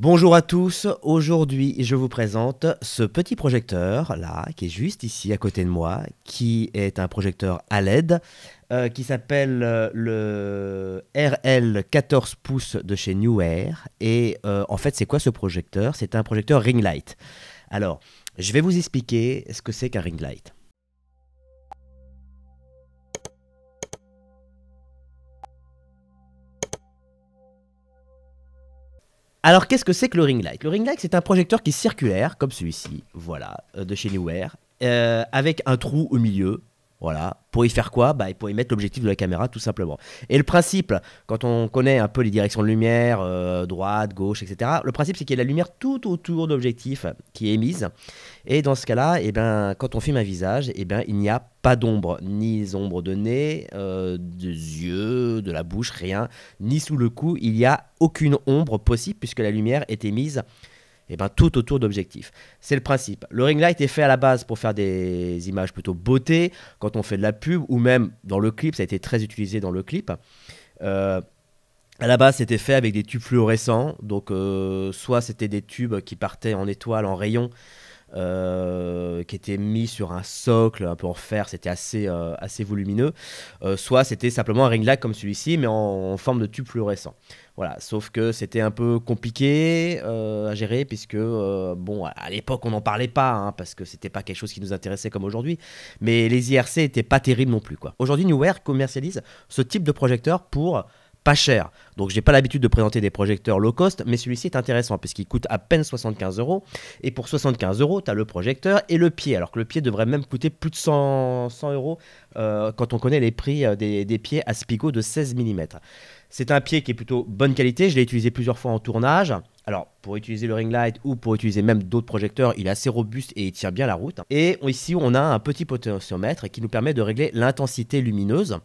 Bonjour à tous, aujourd'hui je vous présente ce petit projecteur là, qui est juste ici à côté de moi, qui est un projecteur à LED, euh, qui s'appelle euh, le RL 14 pouces de chez New Air. Et euh, en fait c'est quoi ce projecteur C'est un projecteur ring light. Alors, je vais vous expliquer ce que c'est qu'un ring light. Alors qu'est-ce que c'est que le ring light Le ring light c'est un projecteur qui est circulaire, comme celui-ci, voilà, euh, de chez Newer, euh, avec un trou au milieu voilà. Pour y faire quoi bah, Pour y mettre l'objectif de la caméra, tout simplement. Et le principe, quand on connaît un peu les directions de lumière, euh, droite, gauche, etc., le principe, c'est qu'il y a la lumière tout autour de l'objectif qui est émise. Et dans ce cas-là, eh ben, quand on filme un visage, eh ben, il n'y a pas d'ombre, ni ombre de nez, euh, de yeux, de la bouche, rien, ni sous le cou. Il n'y a aucune ombre possible puisque la lumière est émise eh ben, tout autour d'objectifs. C'est le principe. Le ring light est fait à la base pour faire des images plutôt beauté, quand on fait de la pub, ou même dans le clip, ça a été très utilisé dans le clip. Euh, à la base, c'était fait avec des tubes fluorescents, donc euh, soit c'était des tubes qui partaient en étoile, en rayon, euh, qui était mis sur un socle un peu en fer, c'était assez, euh, assez volumineux, euh, soit c'était simplement un ring light comme celui-ci, mais en, forme de tube fluorescent. Voilà, sauf que c'était un peu compliqué à gérer, puisque, bon, à l'époque, on n'en parlait pas, hein, parce que c'était pas quelque chose qui nous intéressait comme aujourd'hui, mais les IRC n'étaient pas terribles non plus, quoi. Aujourd'hui, Newware commercialise ce type de projecteur pour pas cher. Donc je n'ai pas l'habitude de présenter des projecteurs low cost, mais celui-ci est intéressant puisqu'il coûte à peine 75 euros. Et pour 75 euros, tu as le projecteur et le pied, alors que le pied devrait même coûter plus de 100, euros euh, quand on connaît les prix euh, des, des pieds à Spigo de 16 mm. C'est un pied qui est plutôt bonne qualité, je l'ai utilisé plusieurs fois en tournage. Alors, pour utiliser le ring light ou pour utiliser même d'autres projecteurs, il est assez robuste et il tient bien la route. Et ici, on a un petit potentiomètre qui nous permet de régler l'intensité lumineuse.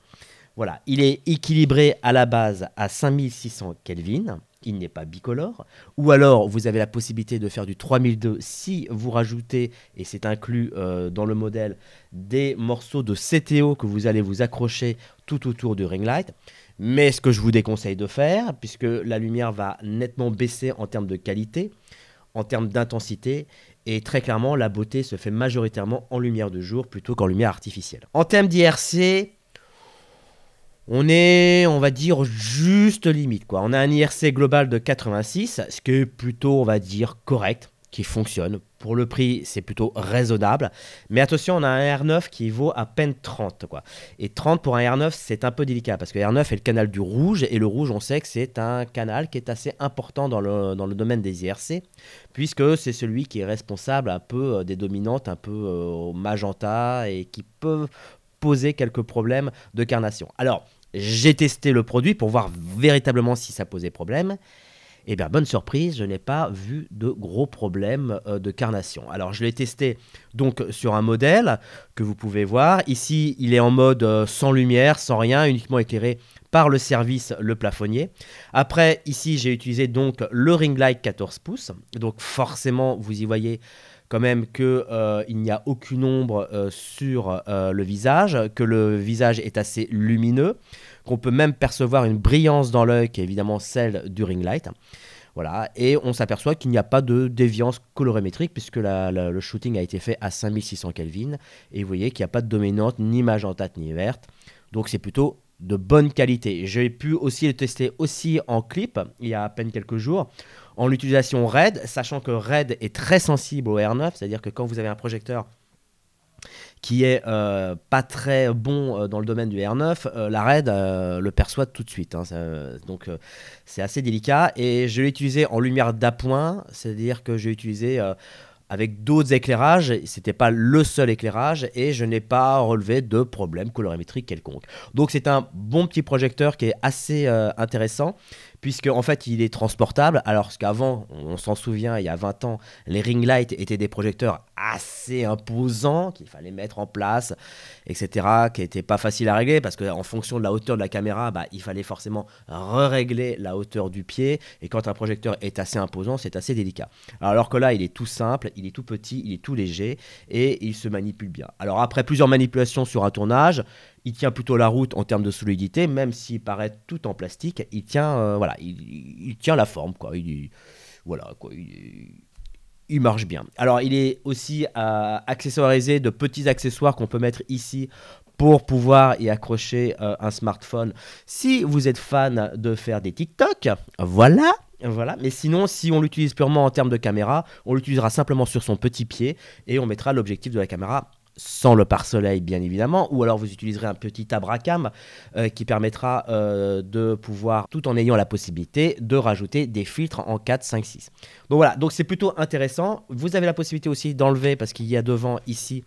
Voilà, il est équilibré à la base à 5600 Kelvin. Il n'est pas bicolore. Ou alors, vous avez la possibilité de faire du 3002 si vous rajoutez, et c'est inclus euh, dans le modèle, des morceaux de CTO que vous allez vous accrocher tout autour du ring light. Mais ce que je vous déconseille de faire, puisque la lumière va nettement baisser en termes de qualité, en termes d'intensité, et très clairement, la beauté se fait majoritairement en lumière de jour plutôt qu'en lumière artificielle. En termes d'IRC, on est, on va dire, juste limite. Quoi. On a un IRC global de 86, ce qui est plutôt, on va dire, correct, qui fonctionne. Pour le prix, c'est plutôt raisonnable. Mais attention, on a un R9 qui vaut à peine 30. Quoi. Et 30 pour un R9, c'est un peu délicat, parce que R9 est le canal du rouge, et le rouge, on sait que c'est un canal qui est assez important dans le, dans le domaine des IRC, puisque c'est celui qui est responsable un peu euh, des dominantes, un peu euh, au magenta, et qui peuvent poser quelques problèmes de carnation. Alors, j'ai testé le produit pour voir véritablement si ça posait problème. Et eh bien, bonne surprise, je n'ai pas vu de gros problèmes euh, de carnation. Alors, je l'ai testé donc sur un modèle que vous pouvez voir. Ici, il est en mode euh, sans lumière, sans rien, uniquement éclairé par le service Le Plafonnier. Après, ici, j'ai utilisé donc le ring light 14 pouces. Donc forcément, vous y voyez quand même que euh, il n'y a aucune ombre euh, sur euh, le visage, que le visage est assez lumineux, qu'on peut même percevoir une brillance dans l'œil qui est évidemment celle du ring light. Voilà, et on s'aperçoit qu'il n'y a pas de déviance colorimétrique puisque le shooting a été fait à 5600 Kelvin et vous voyez qu'il n'y a pas de dominante ni magentate, ni verte. Donc c'est plutôt de bonne qualité. J'ai pu aussi le tester aussi en clip il y a à peine quelques jours en l'utilisation RAID, sachant que RAID est très sensible au R9, c'est-à-dire que quand vous avez un projecteur qui est euh, pas très bon euh, dans le domaine du R9, euh, la RAID le perçoit tout de suite. Hein, donc c'est assez délicat. Et je l'ai utilisé en lumière d'appoint, c'est-à-dire que j'ai utilisé avec d'autres éclairages. C'était pas le seul éclairage et je n'ai pas relevé de problème colorimétrique quelconque. Donc c'est un bon petit projecteur qui est assez euh, intéressant puisque en fait il est transportable, alors qu'avant, on s'en souvient, il y a 20 ans, les ring lights étaient des projecteurs assez imposants qu'il fallait mettre en place, etc., qui n'étaient pas faciles à régler, parce qu'en fonction de la hauteur de la caméra, bah, il fallait forcément régler la hauteur du pied, et quand un projecteur est assez imposant, c'est assez délicat. Alors que là, il est tout simple, il est tout petit, il est tout léger, et il se manipule bien. Alors après plusieurs manipulations sur un tournage, il tient plutôt la route en termes de solidité, même s'il paraît tout en plastique, il tient, euh, voilà, il, tient la forme, quoi. Il, voilà, quoi. Il, marche bien. Alors, il est aussi à euh, accessoirisé de petits accessoires qu'on peut mettre ici pour pouvoir y accrocher euh, un smartphone. Si vous êtes fan de faire des TikTok, voilà. Voilà, mais sinon, si on l'utilise purement en termes de caméra, on l'utilisera simplement sur son petit pied et on mettra l'objectif de la caméra sans le pare-soleil bien évidemment, ou alors vous utiliserez un petit abracam euh, qui permettra euh, de pouvoir, tout en ayant la possibilité, de rajouter des filtres en 4, 5, 6. Donc voilà, donc c'est plutôt intéressant. Vous avez la possibilité aussi d'enlever, parce qu'il y a devant ici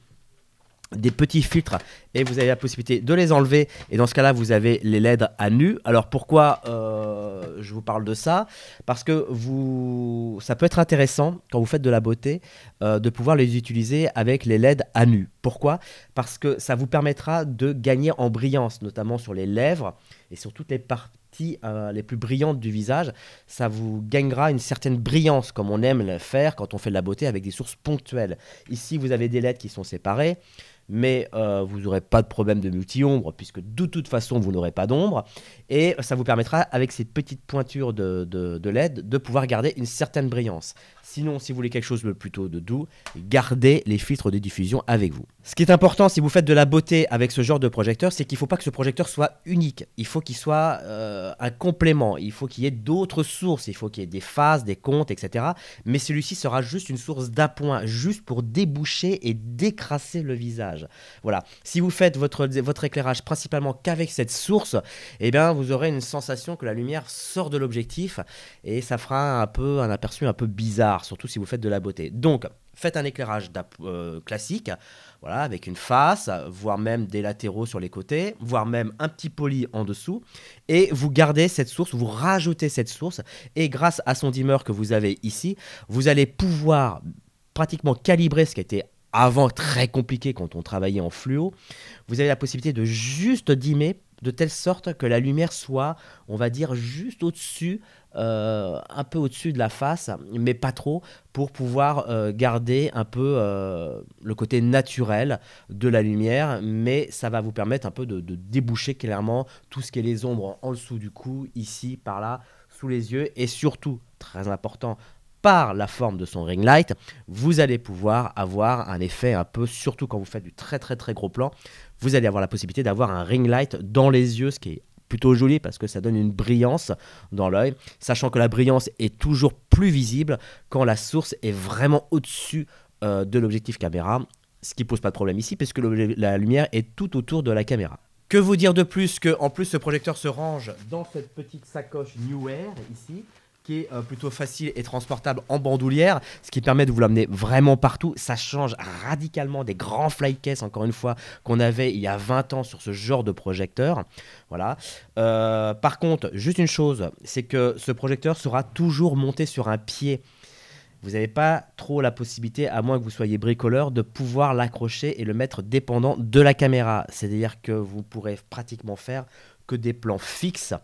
des petits filtres et vous avez la possibilité de les enlever et dans ce cas-là vous avez les LED à nu. Alors pourquoi euh, je vous parle de ça Parce que vous, ça peut être intéressant quand vous faites de la beauté euh, de pouvoir les utiliser avec les LED à nu. Pourquoi Parce que ça vous permettra de gagner en brillance, notamment sur les lèvres et sur toutes les parties euh, les plus brillantes du visage, ça vous gagnera une certaine brillance comme on aime le faire quand on fait de la beauté avec des sources ponctuelles. Ici, vous avez des LED qui sont séparées mais euh, vous n'aurez pas de problème de multi-ombre, puisque de toute façon, vous n'aurez pas d'ombre. Et ça vous permettra, avec cette petite pointure de, de, de, LED, de pouvoir garder une certaine brillance. Sinon, si vous voulez quelque chose de plutôt de doux, gardez les filtres de diffusion avec vous. Ce qui est important, si vous faites de la beauté avec ce genre de projecteur, c'est qu'il ne faut pas que ce projecteur soit unique. Il faut qu'il soit euh, un complément. Il faut qu'il y ait d'autres sources. Il faut qu'il y ait des phases, des comptes, etc. Mais celui-ci sera juste une source d'appoint, juste pour déboucher et décrasser le visage. Voilà. Si vous faites votre, votre éclairage principalement qu'avec cette source, eh bien, vous aurez une sensation que la lumière sort de l'objectif et ça fera un peu un aperçu un peu bizarre, surtout si vous faites de la beauté. Donc, faites un éclairage euh, classique, voilà, avec une face, voire même des latéraux sur les côtés, voire même un petit poli en dessous, et vous gardez cette source, vous rajoutez cette source, et grâce à son dimmer que vous avez ici, vous allez pouvoir pratiquement calibrer ce qui a été avant très compliqué quand on travaillait en fluo, vous avez la possibilité de juste dimmer de telle sorte que la lumière soit, on va dire, juste au-dessus, euh, un peu au-dessus de la face, mais pas trop, pour pouvoir euh, garder un peu euh, le côté naturel de la lumière, mais ça va vous permettre un peu de, déboucher clairement tout ce qui est les ombres en dessous du cou, ici, par là, sous les yeux, et surtout, très important, par la forme de son ring light, vous allez pouvoir avoir un effet un peu, surtout quand vous faites du très très très gros plan, vous allez avoir la possibilité d'avoir un ring light dans les yeux, ce qui est plutôt joli parce que ça donne une brillance dans l'œil, sachant que la brillance est toujours plus visible quand la source est vraiment au-dessus euh, de l'objectif caméra, ce qui pose pas de problème ici puisque la lumière est tout autour de la caméra. Que vous dire de plus que en plus ce projecteur se range dans cette petite sacoche New Air ici qui est euh, plutôt facile et transportable en bandoulière, ce qui permet de vous l'amener vraiment partout. Ça change radicalement des grands flycases, encore une fois, qu'on avait il y a 20 ans sur ce genre de projecteur. Voilà. Euh, par contre, juste une chose, c'est que ce projecteur sera toujours monté sur un pied vous n'avez pas trop la possibilité, à moins que vous soyez bricoleur, de pouvoir l'accrocher et le mettre dépendant de la caméra. C'est-à-dire que vous pourrez pratiquement faire que des plans fixes.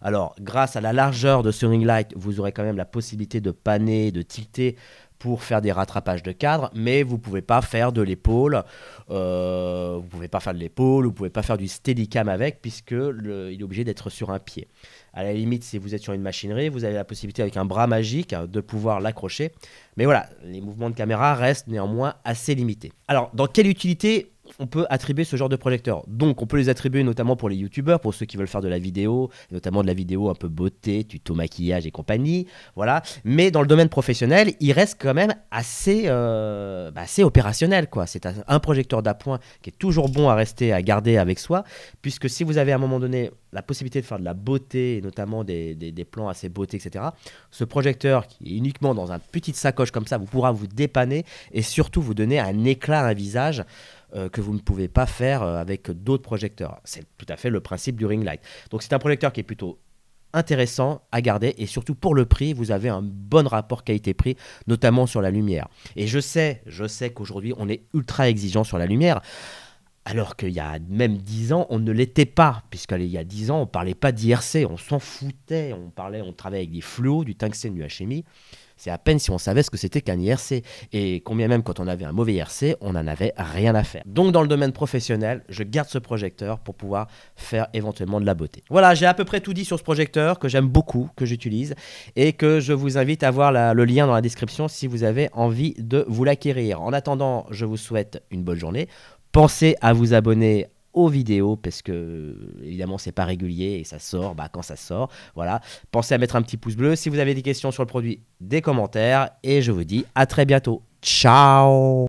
Alors, grâce à la largeur de ce ring light, vous aurez quand même la possibilité de paner, de tilter pour faire des rattrapages de cadre, mais vous pouvez pas faire de l'épaule, euh, vous pouvez pas faire de l'épaule, vous pouvez pas faire du steadicam avec, puisque le, il est obligé d'être sur un pied. À la limite, si vous êtes sur une machinerie, vous avez la possibilité avec un bras magique de pouvoir l'accrocher, mais voilà, les mouvements de caméra restent néanmoins assez limités. Alors, dans quelle utilité on peut attribuer ce genre de projecteur. Donc, on peut les attribuer notamment pour les youtubeurs, pour ceux qui veulent faire de la vidéo, notamment de la vidéo un peu beauté, tuto maquillage et compagnie. Voilà. Mais dans le domaine professionnel, il reste quand même assez, euh, bah, opérationnel. quoi. C'est un projecteur d'appoint qui est toujours bon à rester, à garder avec soi, puisque si vous avez à un moment donné la possibilité de faire de la beauté, notamment des, des, plans assez beauté, etc., ce projecteur qui uniquement dans une petite sacoche comme ça, vous pourra vous dépanner et surtout vous donner un éclat à un visage. Euh, que vous ne pouvez pas faire euh, avec d'autres projecteurs. C'est tout à fait le principe du ring light. Donc c'est un projecteur qui est plutôt intéressant à garder et surtout pour le prix, vous avez un bon rapport qualité-prix, notamment sur la lumière. Et je sais, je sais qu'aujourd'hui on est ultra exigeant sur la lumière. Alors qu'il y a même 10 ans, on ne l'était pas, puisqu'il y a 10 ans, on ne parlait pas d'IRC, on s'en foutait, on parlait, on travaillait avec des fluos, du tungstène, du HMI. C'est à peine si on savait ce que c'était qu'un IRC. Et combien même quand on avait un mauvais IRC, on n'en avait rien à faire. Donc dans le domaine professionnel, je garde ce projecteur pour pouvoir faire éventuellement de la beauté. Voilà, j'ai à peu près tout dit sur ce projecteur que j'aime beaucoup, que j'utilise et que je vous invite à voir le lien dans la description si vous avez envie de vous l'acquérir. En attendant, je vous souhaite une bonne journée. Pensez à vous abonner aux vidéos parce que évidemment c'est pas régulier et ça sort bah, quand ça sort. Voilà. Pensez à mettre un petit pouce bleu si vous avez des questions sur le produit, des commentaires et je vous dis à très bientôt. Ciao